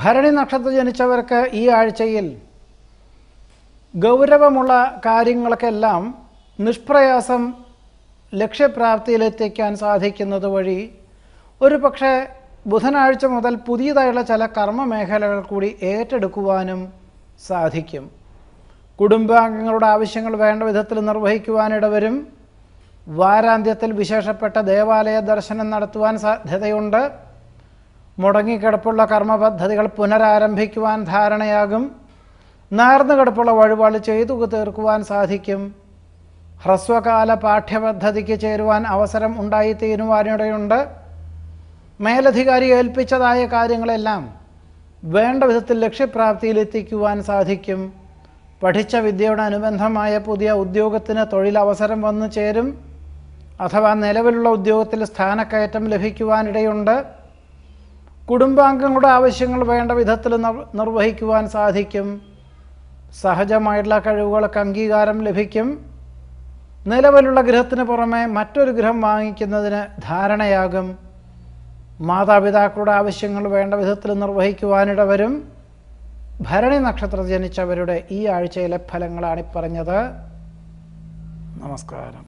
ഭരണി നക്ഷത്രം ജനിച്ചവർക്ക് ഈ ആഴ്ചയിൽ ഗൗരവമുള്ള കാര്യങ്ങൾക്കെല്ലാം നിഷ്പ്രയാസം ലക്ഷ്യപ്രാപ്തിയിലെത്തിക്കാൻ സാധിക്കുന്നത് വഴി ഒരു പക്ഷേ ബുധനാഴ്ച മുതൽ പുതിയതായുള്ള ചില കർമ്മ മേഖലകൾ കൂടി ഏറ്റെടുക്കുവാനും സാധിക്കും കുടുംബാംഗങ്ങളുടെ ആവശ്യങ്ങൾ വേണ്ട വിധത്തിൽ നിർവഹിക്കുവാനിടവരും വാരാന്ത്യത്തിൽ വിശേഷപ്പെട്ട ദേവാലയ ദർശനം നടത്തുവാൻ സാധ്യതയുണ്ട് മുടങ്ങിക്കിടപ്പുള്ള കർമ്മപദ്ധതികൾ പുനരാരംഭിക്കുവാൻ ധാരണയാകും നേർന്നു കിടപ്പുള്ള വഴിപാട് ചെയ്തു തീർക്കുവാൻ സാധിക്കും ഹ്രസ്വകാല പാഠ്യപദ്ധതിക്ക് ചേരുവാൻ അവസരം ഉണ്ടായിത്തീരുവാനിടയുണ്ട് മേലധികാരി ഏൽപ്പിച്ചതായ കാര്യങ്ങളെല്ലാം വേണ്ട വിധത്തിൽ ലക്ഷ്യപ്രാപ്തിയിലെത്തിക്കുവാൻ സാധിക്കും പഠിച്ച വിദ്യയുടെ അനുബന്ധമായ പുതിയ ഉദ്യോഗത്തിന് തൊഴിലവസരം വന്നു ചേരും അഥവാ നിലവിലുള്ള ഉദ്യോഗത്തിൽ സ്ഥാനക്കയറ്റം ലഭിക്കുവാനിടയുണ്ട് കുടുംബാംഗങ്ങളുടെ ആവശ്യങ്ങൾ വേണ്ട വിധത്തിൽ നിർവഹിക്കുവാൻ സാധിക്കും സഹജമായിട്ടുള്ള കഴിവുകളൊക്കെ അംഗീകാരം ലഭിക്കും നിലവിലുള്ള ഗൃഹത്തിന് പുറമെ മറ്റൊരു ഗൃഹം വാങ്ങിക്കുന്നതിന് ധാരണയാകും മാതാപിതാക്കളുടെ ആവശ്യങ്ങൾ വേണ്ട വിധത്തിൽ നിർവഹിക്കുവാനിട വരും ഭരണി നക്ഷത്രം ജനിച്ചവരുടെ ഈ ആഴ്ചയിലെ ഫലങ്ങളാണ് ഇപ്പറഞ്ഞത് നമസ്കാരം